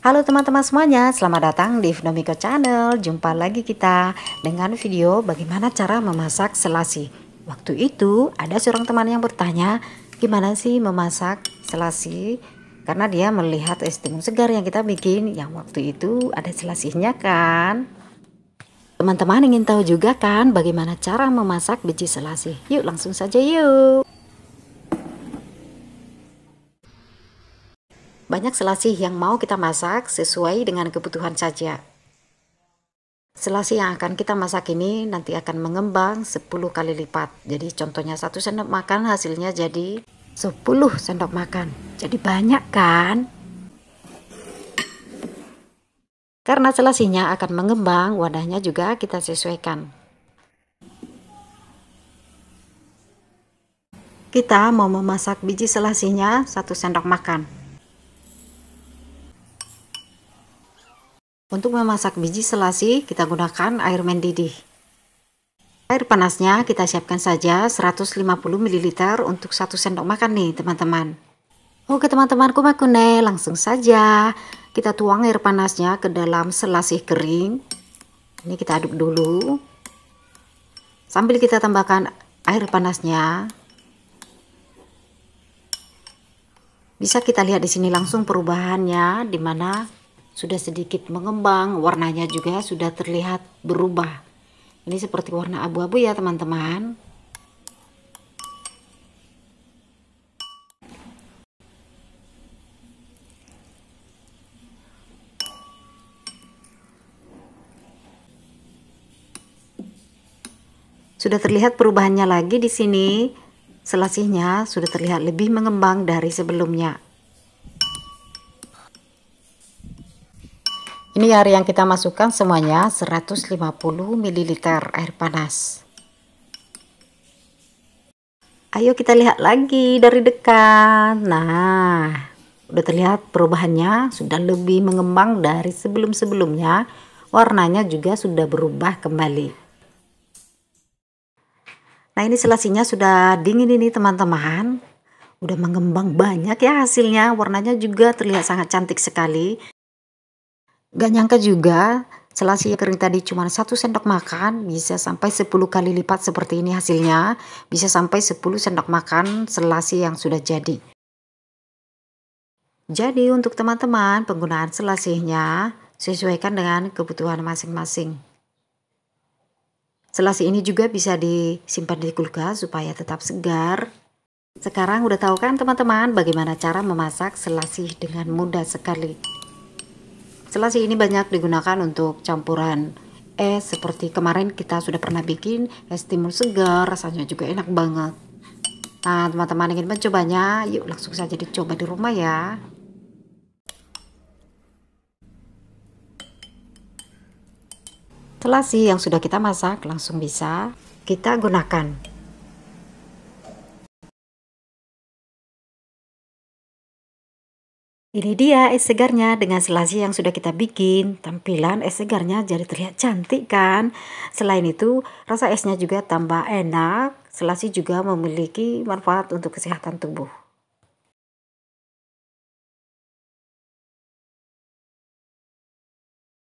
Halo teman-teman semuanya, selamat datang di Fnomiko Channel. Jumpa lagi kita dengan video bagaimana cara memasak selasi. Waktu itu ada seorang teman yang bertanya, gimana sih memasak selasi? Karena dia melihat es timun segar yang kita bikin, yang waktu itu ada selasihnya kan. Teman-teman ingin tahu juga kan bagaimana cara memasak biji selasi? Yuk langsung saja yuk. Banyak selasih yang mau kita masak sesuai dengan kebutuhan saja. Selasih yang akan kita masak ini nanti akan mengembang 10 kali lipat. Jadi contohnya satu sendok makan hasilnya jadi 10 sendok makan. Jadi banyak kan? Karena selasihnya akan mengembang, wadahnya juga kita sesuaikan. Kita mau memasak biji selasihnya satu sendok makan. Untuk memasak biji selasi, kita gunakan air mendidih. Air panasnya kita siapkan saja 150 ml untuk 1 sendok makan nih teman-teman. Oke teman-temanku makune, langsung saja kita tuang air panasnya ke dalam selasi kering. Ini kita aduk dulu. Sambil kita tambahkan air panasnya. Bisa kita lihat di sini langsung perubahannya di mana sudah sedikit mengembang, warnanya juga sudah terlihat berubah. Ini seperti warna abu-abu ya teman-teman. Sudah terlihat perubahannya lagi di sini. Selasihnya sudah terlihat lebih mengembang dari sebelumnya. ini air yang kita masukkan semuanya 150 ml air panas ayo kita lihat lagi dari dekat nah udah terlihat perubahannya sudah lebih mengembang dari sebelum-sebelumnya warnanya juga sudah berubah kembali nah ini selasinya sudah dingin ini teman-teman udah mengembang banyak ya hasilnya warnanya juga terlihat sangat cantik sekali Gak nyangka juga Selasi kering tadi cuma satu sendok makan bisa sampai 10 kali lipat seperti ini hasilnya. Bisa sampai 10 sendok makan selasi yang sudah jadi. Jadi untuk teman-teman penggunaan selasihnya sesuaikan dengan kebutuhan masing-masing. Selasi ini juga bisa disimpan di kulkas supaya tetap segar. Sekarang udah tahu kan teman-teman bagaimana cara memasak selasih dengan mudah sekali. Selasi ini banyak digunakan untuk campuran es seperti kemarin kita sudah pernah bikin es timun segar rasanya juga enak banget nah teman-teman ingin mencobanya yuk langsung saja dicoba di rumah ya telasi yang sudah kita masak langsung bisa kita gunakan Ini dia es segarnya dengan selasi yang sudah kita bikin. Tampilan es segarnya jadi terlihat cantik kan? Selain itu, rasa esnya juga tambah enak. Selasi juga memiliki manfaat untuk kesehatan tubuh.